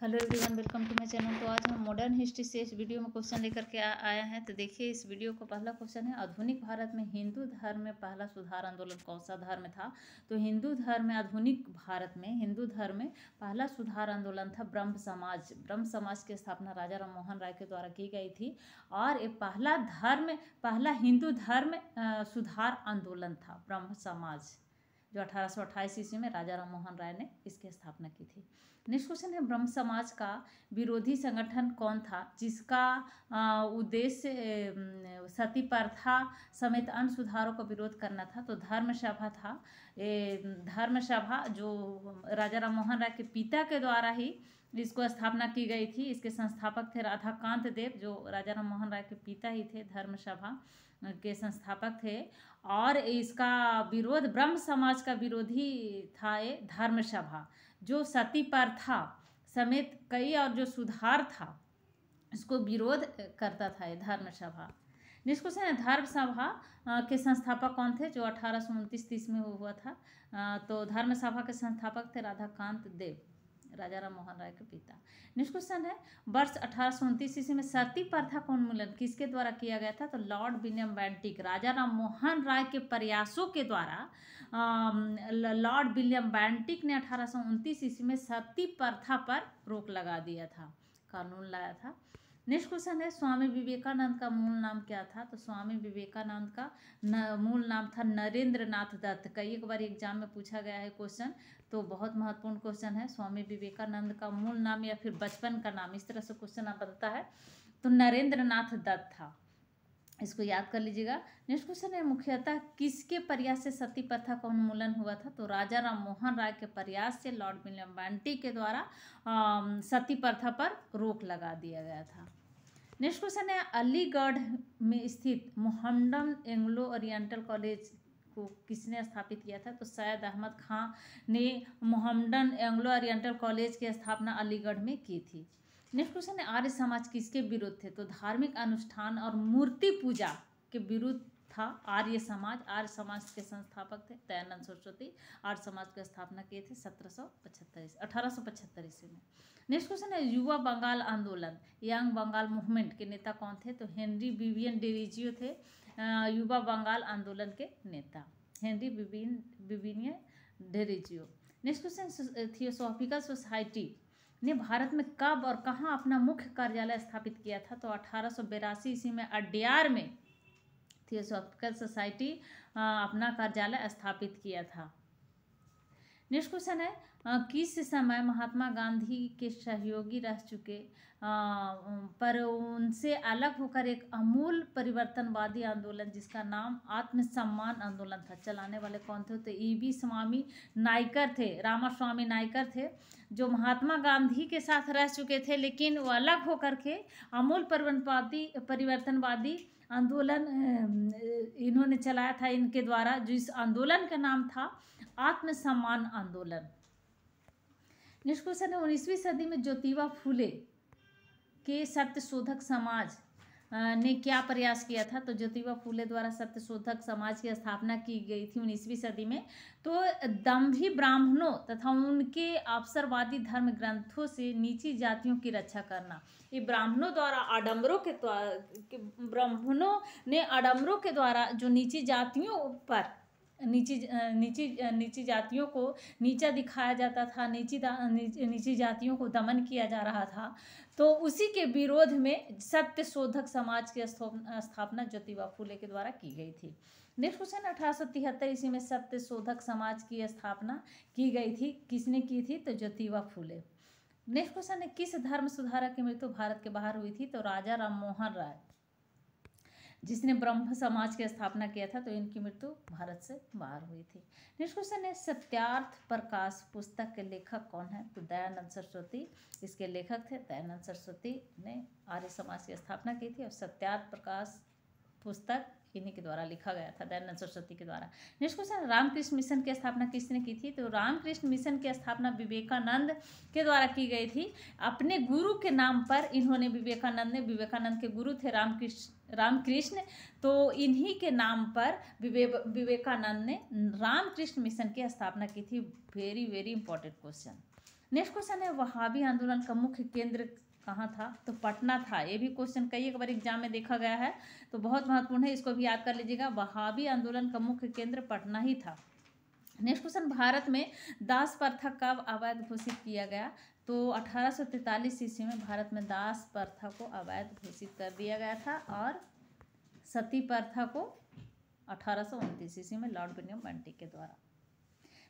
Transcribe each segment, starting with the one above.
hello everyone welcome to my channel तो आज हम मॉडर्न हिस्ट्री से इस वीडियो में क्वेश्चन लेकर के आया है तो देखिए इस वीडियो का पहला क्वेश्चन है आधुनिक भारत में हिंदू धर्म में पहला सुधार आंदोलन कौन सा धर्म था तो हिंदू धर्म में आधुनिक भारत में हिंदू धर्म में पहला सुधार आंदोलन था ब्रह्म समाज ब्रह्म समाज की स्थापना राजा राम मोहन राय के द्वारा की गई थी और ये पहला धर्म पहला हिंदू धर्म सुधार आंदोलन था ब्रह्म समाज जो अठारह ईस्वी में राजा राम मोहन राय ने इसकी स्थापना की थी नेक्स्ट क्वेश्चन है ब्रह्म समाज का विरोधी संगठन कौन था जिसका उद्देश्य सती प्रथा समेत अन्य सुधारों का विरोध करना था तो धर्म सभा था धर्म सभा जो राजा राम मोहन राय के पिता के द्वारा ही इसको स्थापना की गई थी इसके संस्थापक थे राधाकांत देव जो राजा राम मोहन राय के पिता ही थे धर्म सभा के संस्थापक थे और इसका विरोध ब्रह्म समाज का विरोधी था ये धर्म सभा जो सती पर था समेत कई और जो सुधार था इसको विरोध करता था ये धर्म सभा जिसको से धर्म सभा के संस्थापक कौन थे जो अठारह सौ उनतीस तीस में हुआ था तो धर्म सभा के संस्थापक थे राधाकांत देव राजा राम मोहन राय के पिता नेक्स्ट क्वेश्चन है वर्ष अठारह ईस्वी में सती प्रथा का उन्मूलन किसके द्वारा किया गया था तो Lord William Bentinck Raja Ram Mohan Roy के प्रयासों के द्वारा लॉर्ड विलियम बैंटिक ने अठारह ईस्वी में सती प्रथा पर रोक लगा दिया था कानून लाया था नेक्स्ट क्वेश्चन है स्वामी विवेकानंद का मूल नाम क्या था तो स्वामी विवेकानंद का न, मूल नाम था नरेंद्र नाथ दत्त कई एक बार एग्जाम में पूछा गया है क्वेश्चन तो बहुत महत्वपूर्ण क्वेश्चन है स्वामी विवेकानंद का मूल नाम या फिर बचपन का नाम इस तरह से क्वेश्चन आप बनता है तो नरेंद्र नाथ दत्त था इसको याद कर लीजिएगा नेक्स्ट क्वेश्चन है मुख्यतः किसके प्रयास से सती प्रथा का उन्मूलन हुआ था तो राजा राम मोहन राय के प्रयास से लॉर्ड विलियम बंटी के द्वारा सती प्रथा पर रोक लगा दिया गया था नेक्स्ट क्वेश्चन है अलीगढ़ में स्थित मोहम्मडम एंग्लो ओरिएंटल कॉलेज को किसने स्थापित किया था तो सैयद अहमद खां ने मोहम्मडन एंग्लो ओरिएंटल कॉलेज की स्थापना अलीगढ़ में की थी नेक्स्ट क्वेश्चन है आर्य समाज किसके विरुद्ध थे तो धार्मिक अनुष्ठान और मूर्ति पूजा के विरुद्ध था आर्य समाज आर्य समाज के संस्थापक थे दयानंद सरस्वती आर्य समाज की स्थापना किए थे सत्रह सौ पचहत्तर ईस्वी अठारह सौ पचहत्तर ईस्वी में नेक्स्ट क्वेश्चन है युवा बंगाल आंदोलन यंग बंगाल मूवमेंट के नेता कौन थे तो हेनरी विवियन डेरिजियो थे युवा बंगाल आंदोलन के नेता Henry Vivian Vivian Derozio next question theosophical society ने भारत में कब और कहाँ अपना मुख्य कार्यालय स्थापित किया था तो अठारह ईस्वी में अड्यार में थियोसॉफिकल सोसाइटी अपना कार्यालय स्थापित किया था नेक्स्ट क्वेश्चन है किस समय महात्मा गांधी के सहयोगी रह चुके पर उनसे अलग होकर एक अमूल परिवर्तनवादी आंदोलन जिसका नाम आत्मसम्मान आंदोलन था चलाने वाले कौन थे तो ई बी स्वामी नायकर थे रामा स्वामी नायकर थे जो महात्मा गांधी के साथ रह चुके थे लेकिन वो अलग होकर के अमूल परिवर्तनवादी परिवर्तनवादी आंदोलन इन्होंने चलाया था इनके द्वारा जिस आंदोलन का नाम था आत्मसम्मान सम्मान आंदोलन निष्कुसन ने उन्नीसवीं सदी में ज्योतिबा फूले के सत्य शोधक समाज ने क्या प्रयास किया था तो ज्योतिबा फूले द्वारा सत्य शोधक समाज की स्थापना की गई थी उन्नीसवीं सदी में तो दम्भी ब्राह्मणों तथा उनके अवसरवादी धर्म ग्रंथों से नीची जातियों की रक्षा करना ये ब्राह्मणों द्वारा आडम्बरों के द्वारा ब्राह्मणों ने आडम्बरों के द्वारा जो नीची जातियों पर नीची नीची नीची जातियों को नीचा दिखाया जाता था नीची नीची, नीची जातियों को दमन किया जा रहा था तो उसी के विरोध में सत्य शोधक समाज की स्थापना ज्योतिबा फूले के द्वारा की गई थी नेक्स्ट क्वेश्चन अठारह ईस्वी में सत्य शोधक समाज की स्थापना की गई थी किसने की थी तो ज्योतिबा फूले नेक्स्ट क्वेश्चन है किस धर्म सुधारक की मृत्यु भारत के बाहर हुई थी तो राजा राम मोहन राय जिसने ब्रह्म समाज की स्थापना किया था तो इनकी मृत्यु भारत से बाहर हुई थी नेक्स्ट क्वेश्चन है सत्यार्थ प्रकाश पुस्तक के लेखक कौन है तो दयानंद सरस्वती इसके लेखक थे दयानंद सरस्वती ने आर्य समाज की स्थापना की थी और सत्यार्थ प्रकाश पुस्तक इन्हीं के द्वारा लिखा गया था दयानंद सरस्वती के द्वारा नेक्स्ट क्वेश्चन रामकृष्ण मिशन की स्थापना किसने की थी तो रामकृष्ण मिशन की स्थापना विवेकानंद के द्वारा की गई थी अपने गुरु के नाम पर इन्होंने विवेकानंद ने विवेकानंद के गुरु थे रामकृष्ण रामकृष्ण तो इन्हीं के नाम पर विवे विवेकानंद ने रामकृष्ण मिशन की स्थापना की थी very very important question next question है वहावी आंदोलन का मुख्य केंद्र कहाँ था तो पटना था ये भी क्वेश्चन कई एक बार एग्जाम में देखा गया है तो बहुत महत्वपूर्ण है इसको भी याद कर लीजिएगा वहावी आंदोलन का मुख्य केंद्र पटना ही था नेक्स्ट क्वेश्चन भारत में दास प्रथा कब अवैध घोषित किया गया तो अठारह सौ ईस्वी में भारत में दास प्रथा को अवैध घोषित कर दिया गया था और सती प्रथा को अठारह सौ उनतीस ईस्वी में लॉर्ड विलियम बंटी के द्वारा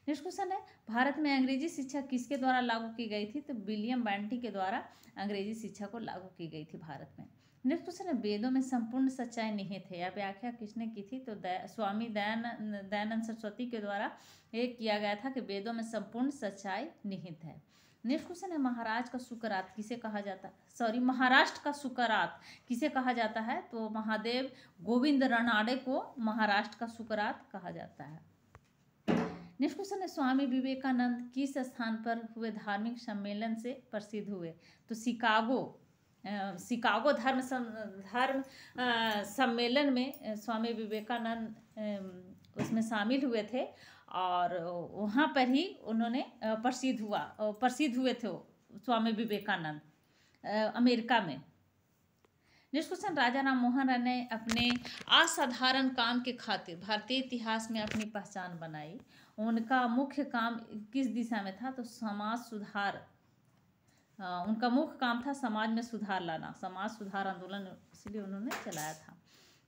नेक्स्ट क्वेश्चन है भारत में अंग्रेजी शिक्षा किसके द्वारा लागू की गई थी तो विलियम बंटी के द्वारा अंग्रेजी शिक्षा को लागू की गई थी भारत में नेक्स्ट क्वेश्चन है वेदों में संपूर्ण सच्चाई निहित है या व्याख्या किसने की थी तो दया स्वामी दयानंद दयानंद सरस्वती के द्वारा ये किया गया था कि वेदों में संपूर्ण सच्चाई निहित है नेक्स्ट क्वेश्चन है महाराज का सुकरात किसे कहा जाता है सॉरी महाराष्ट्र का सुकरात किसे कहा जाता है तो महादेव गोविंद रनाडे को महाराष्ट्र का सुकरात कहा जाता है नेक्स्ट क्वेश्चन है स्वामी विवेकानंद किस स्थान पर हुए धार्मिक सम्मेलन से प्रसिद्ध हुए तो शिकागो शिकागो धर्म सम, धर्म सम्मेलन में स्वामी विवेकानंद उसमें शामिल हुए थे और वहाँ पर ही उन्होंने प्रसिद्ध हुआ प्रसिद्ध हुए थे स्वामी विवेकानंद अमेरिका में निष्कुशन क्वेश्चन राजा राम मोहन राय ने अपने असाधारण काम के खातिर भारतीय इतिहास में अपनी पहचान बनाई उनका मुख्य काम किस दिशा में था तो समाज सुधार उनका मुख्य काम था समाज में सुधार लाना समाज सुधार आंदोलन इसलिए उन्होंने चलाया था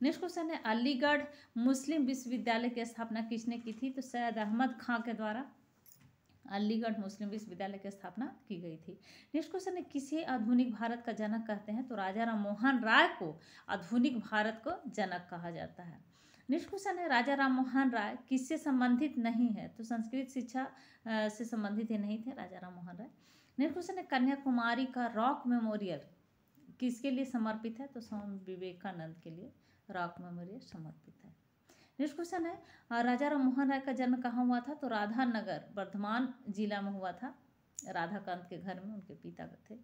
नेक्स्ट क्वेश्चन है अलीगढ़ मुस्लिम विश्वविद्यालय की स्थापना किसने की थी तो सैयद अहमद खां के द्वारा अलीगढ़ मुस्लिम विश्वविद्यालय की स्थापना की गई थी नेक्स्ट क्वेश्चन है किसे आधुनिक भारत का जनक कहते हैं तो राजा राम मोहन राय को आधुनिक भारत को जनक कहा जाता है नेक्स्ट क्वेश्चन है राजा राम मोहन राय किससे संबंधित नहीं है तो संस्कृत शिक्षा से संबंधित ही नहीं थे राजा राम मोहन राय नेक्स्ट क्वेश्चन है कन्याकुमारी का रॉक मेमोरियल किसके लिए समर्पित है तो स्वामी विवेकानंद के लिए रॉक मेमोरियल समर्पित है नेक्स्ट क्वेश्चन है राजा राम मोहन राय का जन्म कहाँ हुआ था तो राधा नगर वर्धमान जिला में हुआ था राधाकांत के घर में उनके पिता थे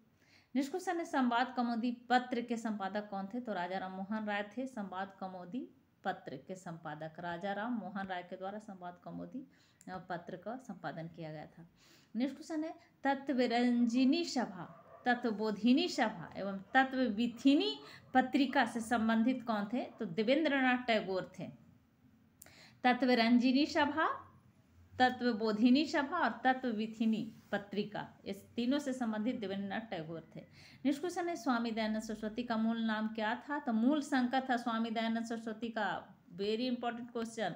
नेक्स्ट क्वेश्चन है संवाद कमोदी पत्र के संपादक कौन थे तो राजा राम मोहन राय थे संवाद कमोदी पत्र के संपादक राजा राम मोहन राय के द्वारा संवाद कमोदी पत्र का संपादन किया गया था नेक्स्ट क्वेश्चन है तत्वरंजिनी सभा तत्वबोधिनी सभा एवं तत्वविथिनी पत्रिका से संबंधित कौन थे तो देवेंद्रनाथ टैगोर थे तत्वरंजिनी सभा तत्वबोधिनी सभा और तत्वविथिनी पत्रिका इस तीनों से संबंधित देवेंद्रनाथ टैगोर थे निष्कुशन है स्वामी दयानंद सरस्वती का मूल नाम क्या था तो मूल संकट था स्वामी दयानंद सरस्वती का very important question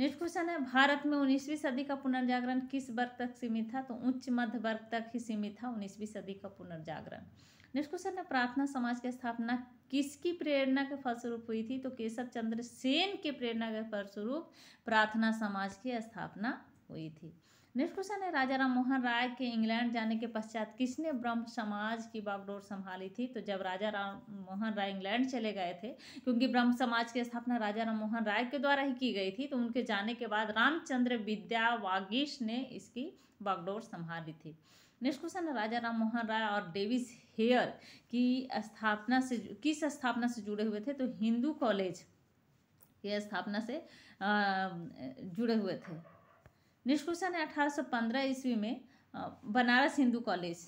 next question है भारत में उन्नीसवीं सदी का पुनर्जागरण किस वर्ग तक सीमित था तो उच्च मध्य वर्ग तक ही सीमित था उन्नीसवीं सदी का पुनर्जागरण नेक्स्ट क्वेश्चन है प्रार्थना समाज की स्थापना किसकी प्रेरणा के फलस्वरूप हुई थी तो केशव चंद्र सेन के प्रेरणा के फलस्वरूप प्रार्थना समाज की स्थापना हुई थी नेक्स्ट क्वेश्चन है राजा राम मोहन राय के इंग्लैंड जाने के पश्चात किसने ब्रह्म समाज की बागडोर संभाली थी तो जब राजा राम मोहन राय इंग्लैंड चले गए थे क्योंकि ब्रह्म समाज की स्थापना राजा राम मोहन राय के द्वारा ही की गई थी तो उनके जाने के बाद रामचंद्र विद्या वागीश ने इसकी बागडोर संभाली थी नेक्स्ट क्वेश्चन है राजा राम मोहन राय और डेविस हेयर की स्थापना से किस स्थापना से जुड़े हुए थे तो हिंदू कॉलेज की स्थापना से जुड़े हुए थे अठारह सौ पंद्रह ईस्वी में बनारस हिंदू कॉलेज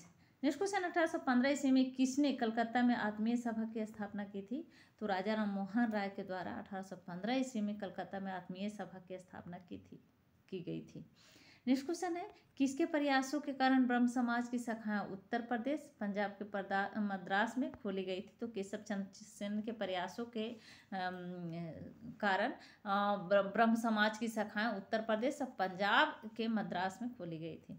सौ पंद्रह ईस्वी में किसने कलकत्ता में आत्मीय सभा की स्थापना की थी तो राजा राम मोहन राय के द्वारा पंद्रह ईस्वी में कलकत्ता में आत्मीय सभा की स्थापना की थी की गई थी नेक्स्ट क्वेश्चन है किसके प्रयासों के कारण ब्रह्म समाज की शाखाएं उत्तर प्रदेश पंजाब के मद्रास में खोली गई थी तो केशव चंद सेन के प्रयासों के कारण ब्रह्म समाज की शाखाएं उत्तर प्रदेश और पंजाब के मद्रास में खोली गई थी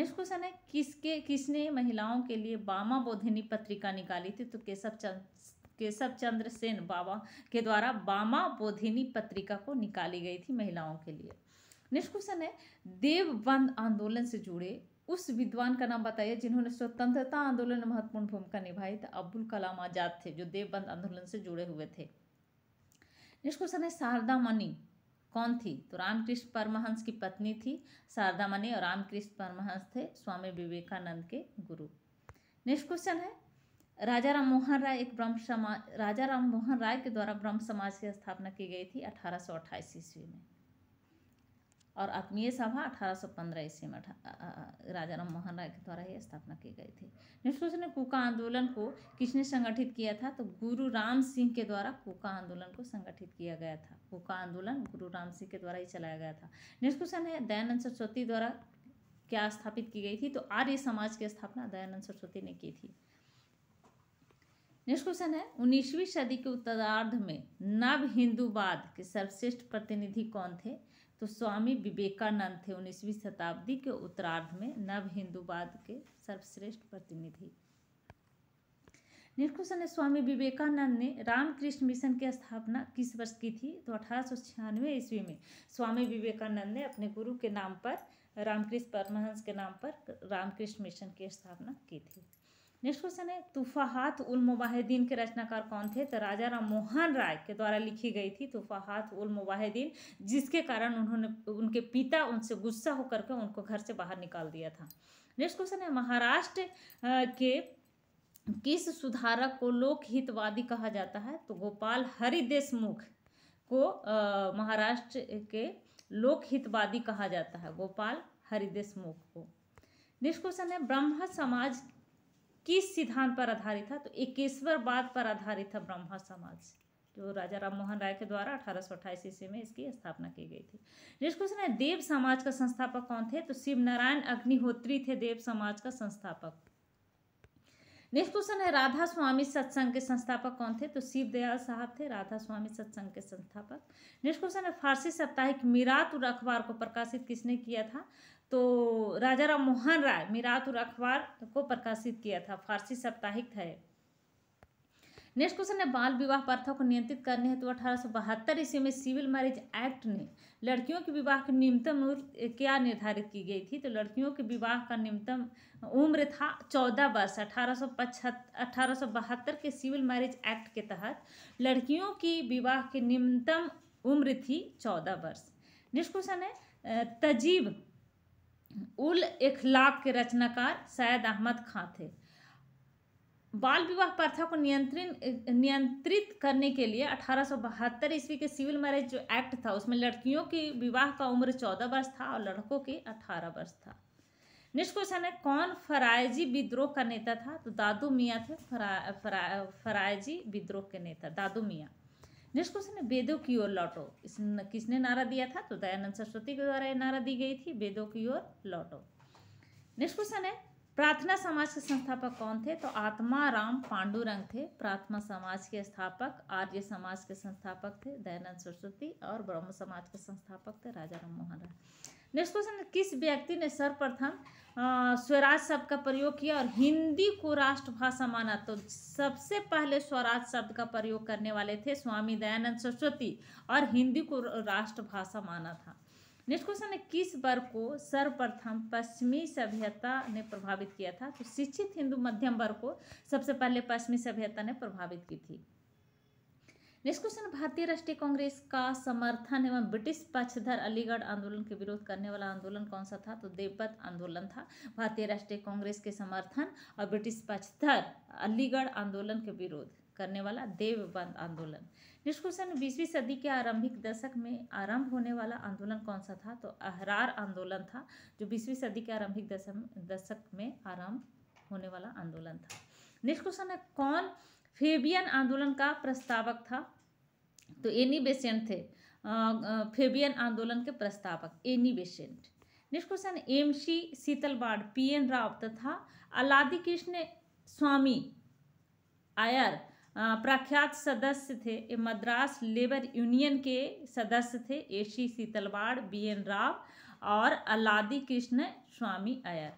नेक्स्ट क्वेश्चन है किसके किसने महिलाओं के लिए बामा बोधिनी पत्रिका निकाली थी तो केशव चंद केशव चंद्र सेन बाबा के द्वारा बामा बोधिनी पत्रिका को निकाली गई थी महिलाओं के लिए नेक्स्ट क्वेश्चन है देव बंद आंदोलन से जुड़े उस विद्वान का नाम बताइए जिन्होंने स्वतंत्रता आंदोलन में महत्वपूर्ण भूमिका निभाई थे अब्दुल कलाम आजाद थे जो देवबंद आंदोलन से जुड़े हुए थे नेक्स्ट क्वेश्चन है शारदा मणि कौन थी तो रामकृष्ण परमहंस की पत्नी थी शारदा मणि और रामकृष्ण परमहंस थे स्वामी विवेकानंद के गुरु नेक्स्ट क्वेश्चन है राजा राम मोहन राय एक ब्रह्म समाज राजा राम मोहन राय के द्वारा ब्रह्म समाज की स्थापना की गई थी अठारह ईस्वी में और आत्मीय सभा 1815 ईस्वी में राजा राम मोहन राय के द्वारा ही स्थापना की गई थी क्वेश्चन है कुका आंदोलन को किसने संगठित किया था तो गुरु राम सिंह के द्वारा कुका आंदोलन को संगठित किया गया था कुका आंदोलन गुरु राम सिंह के द्वारा ही चलाया गया था क्वेश्चन है दयानंद सरस्वती द्वारा क्या स्थापित की गई थी तो आर्य समाज की स्थापना दयानंद सरस्वती ने की थी नेक्स्ट क्वेश्चन है उन्नीसवीं सदी के उत्तरार्ध में नव हिंदूवाद के सर्वश्रेष्ठ प्रतिनिधि कौन थे तो स्वामी विवेकानंद थे उन्नीसवीं शताब्दी के उत्तरार्ध में नव हिंदूवाद के सर्वश्रेष्ठ प्रतिनिधि निरकुश ने स्वामी विवेकानंद ने रामकृष्ण मिशन की स्थापना किस वर्ष की थी तो अठारह ईस्वी में स्वामी विवेकानंद ने अपने गुरु के नाम पर रामकृष्ण परमहंस के नाम पर रामकृष्ण मिशन की स्थापना की थी नेक्स्ट क्वेश्चन है तुफाहात उल मुबाहिदीन के रचनाकार कौन थे तो राजा राम मोहन राय के द्वारा लिखी गई थी तूफाहात उल मुबाहिदीन जिसके कारण उन्होंने उनके पिता उनसे गुस्सा होकर के उनको घर से बाहर निकाल दिया था नेक्स्ट क्वेश्चन है महाराष्ट्र के किस सुधारक को लोकहितवादी कहा जाता है तो गोपाल हरि देशमुख को महाराष्ट्र के लोकहितवादी कहा जाता है गोपाल हरि देशमुख को नेक्स्ट क्वेश्चन है ब्रह्म समाज किस सिद्धांत पर आधारित था तो एकेश्वरवाद पर आधारित था ब्रह्म समाज जो राजा राम मोहन राय के द्वारा अठारह सौ ईस्वी में इसकी स्थापना की गई थी नेक्स्ट क्वेश्चन है देव समाज का संस्थापक कौन थे तो शिव नारायण अग्निहोत्री थे देव समाज का संस्थापक नेक्स्ट क्वेश्चन है राधा स्वामी सत्संग के संस्थापक कौन थे तो शिव दयाल साहब थे राधा स्वामी सत्संग के संस्थापक नेक्स्ट क्वेश्चन है फारसी साप्ताहिक मीरात उल अखबार को प्रकाशित किसने किया था तो राजा राम मोहन राय मीरात अखबार को प्रकाशित किया था फारसी साप्ताहिक है नेक्स्ट क्वेश्चन है बाल विवाह प्रथा को नियंत्रित करने हेतु तो अठारह ईस्वी में सिविल मैरिज एक्ट ने लड़कियों के विवाह की न्यूनतम उम्र क्या निर्धारित की गई थी तो लड़कियों के विवाह का न्यूनतम उम्र था चौदह वर्ष अठारह सौ सौ अठारह बहत्तर के सिविल मैरिज एक्ट के तहत लड़कियों की विवाह की न्यूनतम उम्र थी चौदह वर्ष नेक्स्ट क्वेश्चन है तजीब उल इखलाक के रचनाकार सैयद अहमद खां थे बाल विवाह प्रथा को नियंत्रित नियंत्रित करने के लिए 1872 ईस्वी के सिविल मैरिज जो एक्ट था उसमें लड़कियों की विवाह का उम्र 14 वर्ष था और लड़कों की 18 वर्ष था नेक्स्ट क्वेश्चन है कौन फरायजी विद्रोह का नेता था तो दादू मियाँ थे फरा, फरा, फरायजी विद्रोह के नेता दादू मियाँ नेक्स्ट क्वेश्चन है वेदों की ओर लौटो इस न, किसने नारा दिया था तो दयानंद सरस्वती के द्वारा नारा दी गई थी वेदों की ओर लौटो नेक्स्ट क्वेश्चन है प्रार्थना समाज के संस्थापक कौन थे तो आत्मा राम पांडुरंग थे प्रार्थना समाज के स्थापक आर्य समाज के संस्थापक थे दयानंद सरस्वती और ब्रह्म समाज के संस्थापक थे राजा राम मोहन राय नेक्स्ट क्वेश्चन किस व्यक्ति ने सर्वप्रथम स्वराज शब्द का प्रयोग किया और हिंदी को राष्ट्रभाषा माना तो सबसे पहले स्वराज शब्द का प्रयोग करने वाले थे स्वामी दयानंद सरस्वती और हिंदी को राष्ट्रभाषा माना था नेक्स्ट क्वेश्चन है किस वर्ग को सर्वप्रथम पश्चिमी सभ्यता ने प्रभावित किया था तो शिक्षित हिंदू मध्यम वर्ग को सबसे पहले पश्चिमी सभ्यता ने प्रभावित की थी नेक्स्ट क्वेश्चन भारतीय राष्ट्रीय कांग्रेस का समर्थन एवं ब्रिटिश पक्षधर अलीगढ़ आंदोलन के विरोध करने वाला आंदोलन कौन सा था तो देवपत आंदोलन था भारतीय राष्ट्रीय कांग्रेस के समर्थन और ब्रिटिश पक्षधर अलीगढ़ आंदोलन के विरोध करने वाला देवबंद आंदोलन नेक्स्ट क्वेश्चन बीसवीं सदी के आरंभिक दशक में आरंभ होने वाला आंदोलन कौन सा था तो अहरार आंदोलन था जो बीसवीं सदी के आरंभिक दशक में आरंभ होने वाला आंदोलन था नेक्स्ट क्वेश्चन है कौन फेबियन आंदोलन का प्रस्तावक था तो एनी बेसेंट थे फेबियन आंदोलन के प्रस्तावक Annie Besant next question M C Setalvad P N Rao तथा अलादी कृष्ण स्वामी आयर प्रख्यात सदस्य थे मद्रास लेबर यूनियन के सदस्य थे A C Setalvad B N Rao और अलादी कृष्ण स्वामी अयर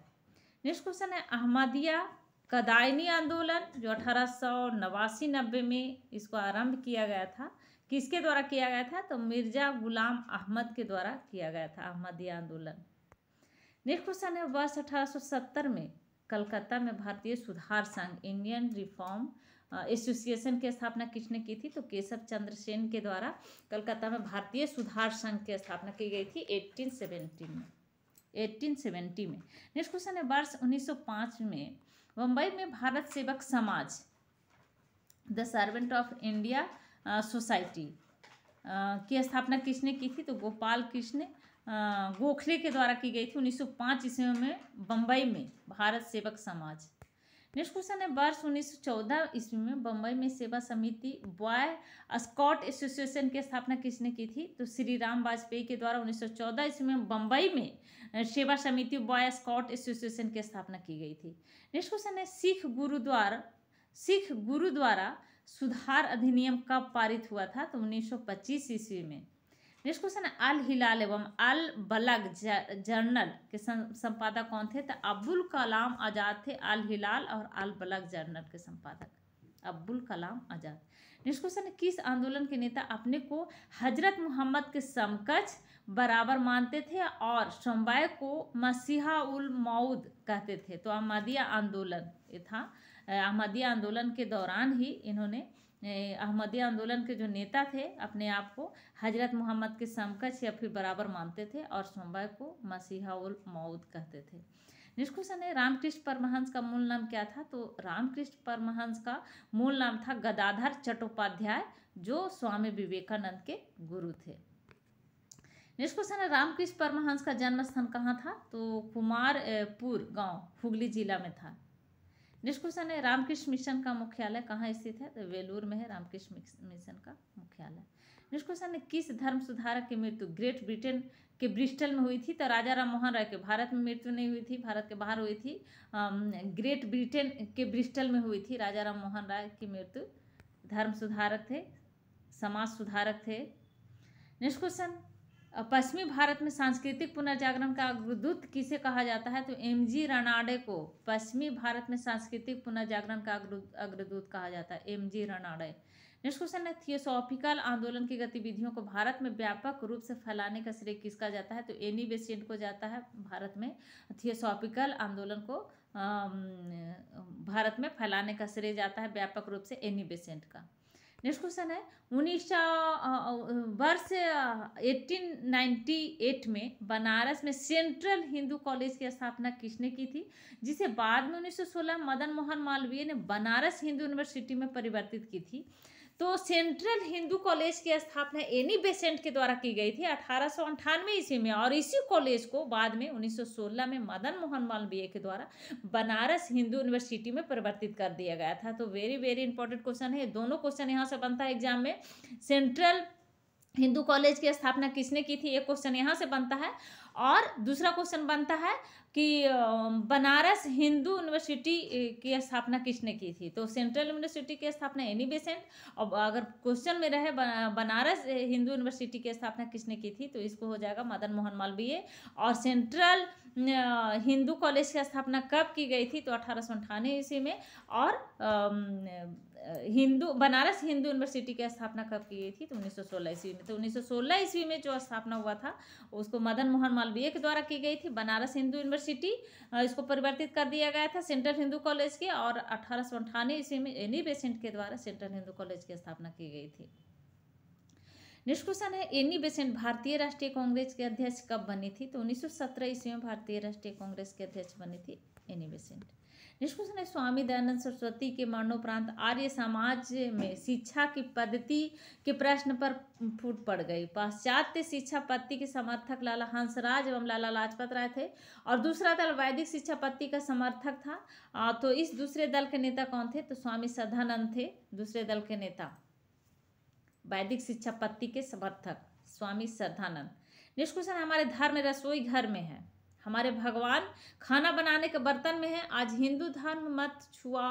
नेक्स्ट क्वेश्चन है अहमदिया कदायनी आंदोलन जो अठारह सौ नवासी नब्बे में इसको आरंभ किया गया था किसके द्वारा किया गया था तो मिर्जा गुलाम अहमद के द्वारा किया गया था अहमदी आंदोलन नेक्स्ट क्वेश्चन है वर्ष सत्तर में कलकत्ता में भारतीय सुधार संघ इंडियन रिफॉर्म एसोसिएशन की स्थापना किसने की थी तो केशव चंद्र सेन के द्वारा कलकत्ता में भारतीय सुधार संघ की स्थापना की गई थी 1870 में 1870 में नेक्स्ट क्वेश्चन है वर्ष 1905 में बम्बई में Bharat Sevak Samaj the servant of India society की स्थापना किसने की थी तो गोपाल कृष्ण गोखले के द्वारा की गई थी 1905 ईस्वी में बम्बई में भारत सेवक समाज नेक्स्ट क्वेश्चन है वर्ष 1914 ईस्वी में बम्बई में सेवा समिति बॉय स्कॉट एसोसिएशन की स्थापना किसने की थी तो श्री राम वाजपेयी के द्वारा 1914 ईस्वी में बम्बई में सेवा समिति बॉय स्काउट एसोसिएशन की स्थापना की गई थी नेक्स्ट क्वेश्चन है सिख गुरु द्वारा सिख गुरु द्वारा सुधार अधिनियम कब पारित हुआ था तो 1925 ईस्वी में नेक्स्ट क्वेश्चन है अल हिलाल एवं अल बलग जर्नल के संपादक कौन थे तो अब्दुल कलाम आज़ाद थे अल हिलाल और अल बलग जर्नल के संपादक अब्दुल कलाम आज़ाद नेक्स्ट क्वेश्चन किस आंदोलन के नेता अपने को हजरत मोहम्मद के समकक्ष बराबर मानते थे और समवाय को मसीहा उल मऊद कहते थे तो अहमदिया आंदोलन ये था अहमदिया आंदोलन के दौरान ही इन्होंने अहमदिया आंदोलन के जो नेता थे अपने आप को हजरत मोहम्मद के समकक्ष या फिर बराबर मानते थे और समवाय को मसीहा उल मऊद कहते थे क्वेश्चन है रामकृष्ण परमहंस का मूल नाम क्या था तो रामकृष्ण परमहंस का मूल नाम था गदाधर चट्टोपाध्याय जो स्वामी विवेकानंद के गुरु थे नेक्स्ट क्वेश्चन है रामकृष्ण परमहंस का जन्म स्थान कहाँ था तो कुमारपुर गांव हुगली जिला में था नेक्स्ट क्वेश्चन है रामकृष्ण मिशन का मुख्यालय कहाँ स्थित है तो वेलूर में है रामकृष्ण मिशन का मुख्यालय निष्कुसन ने किस धर्म सुधारक की मृत्यु ग्रेट ब्रिटेन के ब्रिस्टल में हुई थी तो राजा राम मोहन राय के भारत में मृत्यु नहीं हुई थी भारत के बाहर हुई थी ग्रेट ब्रिटेन के ब्रिस्टल में हुई थी राजा राम मोहन राय की मृत्यु धर्म सुधारक थे समाज सुधारक थे नेक्स्ट क्वेश्चन पश्चिमी भारत में सांस्कृतिक पुनर्जागरण का अग्रदूत किसे कहा जाता है तो एम जी रनाडे को पश्चिमी भारत में सांस्कृतिक पुनर्जागरण का अग्रदूत कहा जाता है M G Ranade next question है थियोसॉफिकल आंदोलन की गतिविधियों को भारत में व्यापक रूप से फैलाने का श्रेय किसका जाता है तो एनी बेसेंट को जाता है भारत में थियोसॉफिकल आंदोलन को भारत में फैलाने का श्रेय जाता है व्यापक रूप से एनी बेसेंट का नेक्स्ट क्वेश्चन है उन्नीस वर्ष 1898 में बनारस में सेंट्रल हिंदू कॉलेज की स्थापना किसने की थी जिसे बाद में 1916 मदन मोहन मालवीय ने बनारस हिंदू यूनिवर्सिटी में परिवर्तित की थी तो सेंट्रल हिंदू कॉलेज की स्थापना एनी बेसेंट के द्वारा की गई थी अठारह सौ ईस्वी में और इसी कॉलेज को बाद में 1916 में मदन मोहन मालवीय के द्वारा बनारस हिंदू यूनिवर्सिटी में परिवर्तित कर दिया गया था तो वेरी वेरी इंपॉर्टेंट क्वेश्चन है दोनों क्वेश्चन यहाँ से बनता है एग्जाम में सेंट्रल हिंदू कॉलेज की स्थापना किसने की थी एक क्वेश्चन यहाँ से बनता है और दूसरा क्वेश्चन बनता है कि बनारस हिंदू यूनिवर्सिटी की स्थापना किसने की थी तो सेंट्रल यूनिवर्सिटी की स्थापना एनी बेसेंट और अगर क्वेश्चन में रहे बनारस हिंदू यूनिवर्सिटी की स्थापना किसने की थी तो इसको हो जाएगा मदन मोहन मालवीय और सेंट्रल हिंदू कॉलेज की स्थापना कब की गई थी तो अठारह ईस्वी में और हिंदू बनारस हिंदू यूनिवर्सिटी की स्थापना कब की गई थी तो 1916 ईस्वी में तो 1916 ईस्वी में जो स्थापना हुआ था उसको मदन मोहन मालवीय के द्वारा की गई थी बनारस हिंदू यूनिवर्सिटी इसको परिवर्तित कर दिया गया था सेंट्रल हिंदू कॉलेज के और अठारह सौ अंठानवे ईस्वी में एनी बेसेंट के द्वारा सेंट्रल हिंदू कॉलेज की स्थापना की गई थी नेक्स्ट क्वेश्चन है एनी बेसेंट भारतीय राष्ट्रीय कांग्रेस के अध्यक्ष कब बनी थी तो सत्रह ईस्वी में भारतीय राष्ट्रीय कांग्रेस के अध्यक्ष बनी थी एनी बेसेंट ने स्वामी दयानंद सरस्वती के मरणोपरांत आर्य समाज में शिक्षा की पद्धति के प्रश्न पर फूट पड़ गई पाश्चात्य शिक्षा पद्धति के समर्थक लाला हंसराज एवं लाला लाजपत राय थे और दूसरा दल वैदिक शिक्षा पद्धति का समर्थक था आ, तो इस दूसरे दल के नेता कौन थे तो स्वामी सदानंद थे दूसरे दल के नेता वैदिक शिक्षा पद्धति के समर्थक स्वामी सदानंद निष्कुशन हमारे धर्म रसोई घर में है हमारे भगवान खाना बनाने के बर्तन में है आज हिंदू धर्म मत छुआ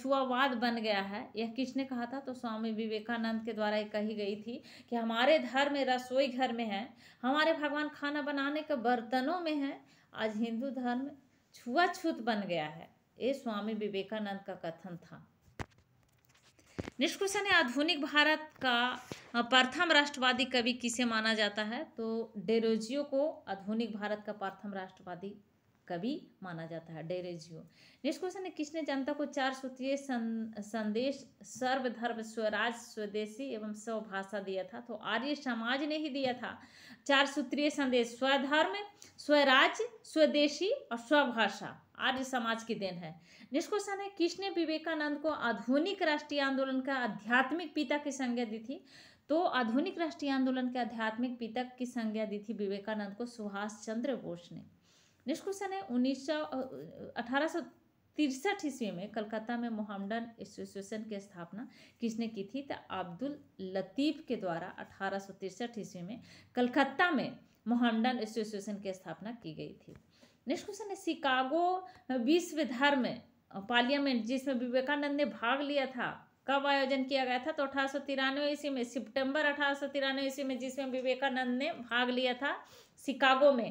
छुआवाद बन गया है यह किसने कहा था तो स्वामी विवेकानंद के द्वारा कही गई थी कि हमारे धर्म रसोई घर में है हमारे भगवान खाना बनाने के बर्तनों में है आज हिंदू धर्म छुआछूत बन गया है ये स्वामी विवेकानंद का कथन था नेक्स्ट क्वेश्चन है आधुनिक भारत का प्रथम राष्ट्रवादी कवि किसे माना जाता है तो डेरोजियो को आधुनिक भारत का प्रथम राष्ट्रवादी कवि माना जाता है डेरेजियो नेक्स्ट क्वेश्चन है किसने जनता को चार सूत्रीय सं, संदेश सर्वधर्म स्वराज स्वदेशी एवं स्वभाषा दिया था तो आर्य समाज ने ही दिया था चार सूत्रीय संदेश स्वधर्म स्वराज स्वदेशी और स्वभाषा आर्य समाज की देन है नेक्स्ट क्वेश्चन है किसने विवेकानंद को आधुनिक राष्ट्रीय आंदोलन का आध्यात्मिक पिता की संज्ञा दी थी तो आधुनिक राष्ट्रीय आंदोलन के आध्यात्मिक पिता की संज्ञा दी थी विवेकानंद को सुभाष चंद्र बोस ने नेक्स्ट क्वेश्चन है उन्नीस सौ अठारह सौ तिरसठ ईस्वी में कलकत्ता में मोहम्मडन एसोसिएशन की स्थापना किसने की थी तो अब्दुल लतीफ़ के द्वारा अठारह सौ तिरसठ ईस्वी में कलकत्ता में मोहम्मडन एसोसिएशन की स्थापना की गई थी नेक्स्ट क्वेश्चन है शिकागो विश्व धर्म पार्लियामेंट जिसमें विवेकानंद ने भाग लिया था कब आयोजन किया गया था तो अठारह सौ तिरानवे ईस्वी में सितंबर अठारह सौ तिरानवे ईस्वी में जिसमें विवेकानंद ने भाग लिया था शिकागो में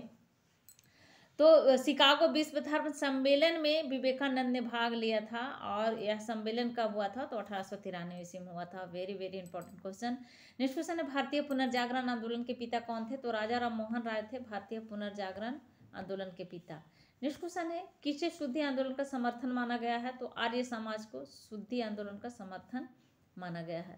तो शिकागो विश्व धर्म सम्मेलन में विवेकानंद ने भाग लिया था और यह सम्मेलन कब हुआ था तो अठारह सौ तिरानवे ईस्वी में हुआ था very very important question next question है भारतीय पुनर्जागरण आंदोलन के पिता कौन थे तो राजा राम मोहन राय थे भारतीय पुनर्जागरण आंदोलन के पिता नेक्स्ट क्वेश्चन है किसे शुद्धि आंदोलन का समर्थन माना गया है तो आर्य समाज को शुद्धि आंदोलन का समर्थन माना गया है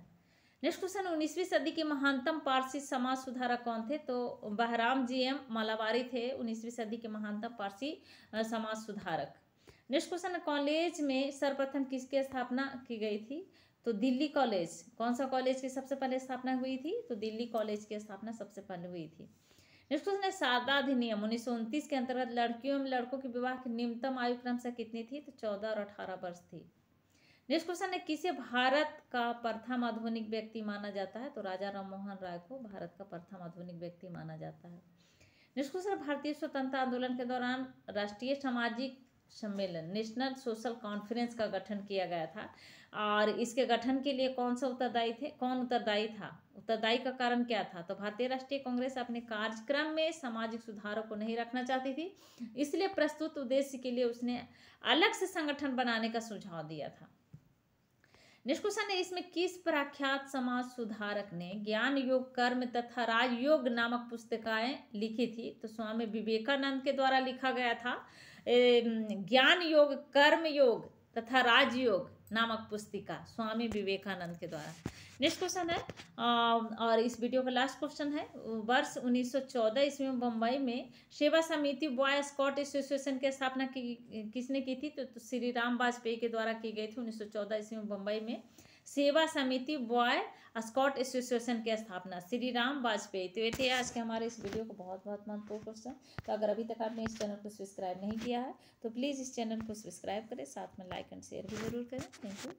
नेक्स्ट क्वेश्चन उन्नीसवीं सदी के महानतम पारसी समाज सुधारक कौन थे तो बहराम जी एम मालावारी थे उन्नीसवीं सदी के महानतम पारसी समाज सुधारक नेक्स्ट क्वेश्चन कॉलेज में सर्वप्रथम किसकी स्थापना की गई थी तो दिल्ली कॉलेज कौन सा कॉलेज की सबसे पहले स्थापना हुई थी तो दिल्ली कॉलेज की स्थापना सबसे पहले हुई थी नेक्स्ट क्वेश्चन है सादा अधिनियम उन्नीस सौ उनतीस के अंतर्गत लड़कियों एवं लड़कों के विवाह की न्यूनतम आयु क्रम से कितनी थी तो चौदह और अठारह वर्ष थी नेक्स्ट क्वेश्चन है किसे भारत का प्रथम आधुनिक व्यक्ति माना जाता है तो राजा राममोहन राय को भारत का प्रथम आधुनिक व्यक्ति माना जाता है नेक्स्ट क्वेश्चन भारतीय स्वतंत्रता आंदोलन के दौरान राष्ट्रीय सामाजिक सम्मेलन नेशनल सोशल कॉन्फ्रेंस का गठन किया गया था और इसके गठन के लिए कौन सा उत्तरदायी थे कौन उत्तरदायी था उत्तरदायी का कारण क्या था तो भारतीय राष्ट्रीय कांग्रेस अपने कार्यक्रम में सामाजिक सुधारों को नहीं रखना चाहती थी इसलिए प्रस्तुत उद्देश्य के लिए उसने अलग से संगठन बनाने का सुझाव दिया था निष्कुसन ने इसमें किस प्रख्यात समाज सुधारक ने ज्ञान योग कर्म तथा राजयोग नामक पुस्तिकाएं लिखी थी तो स्वामी विवेकानंद के द्वारा लिखा गया था ज्ञान योग कर्म योग तथा राजयोग नामक पुस्तिका स्वामी विवेकानंद के द्वारा नेक्स्ट क्वेश्चन है और इस वीडियो का लास्ट क्वेश्चन है वर्ष 1914 ईस्वी में बम्बई में सेवा समिति बॉय स्कॉट एसोसिएशन की स्थापना की किसने की थी तो, तो श्री राम वाजपेयी के द्वारा की गई थी 1914 ईस्वी में बम्बई में सेवा समिति बॉय स्कॉट एसोसिएशन की स्थापना श्री राम वाजपेयी तो ये थे आज के हमारे इस वीडियो को बहुत बहुत महत्वपूर्ण क्वेश्चन तो अगर अभी तक आपने इस चैनल को सब्सक्राइब नहीं किया है तो प्लीज़ इस चैनल को सब्सक्राइब करें साथ में लाइक एंड शेयर भी जरूर करें थैंक यू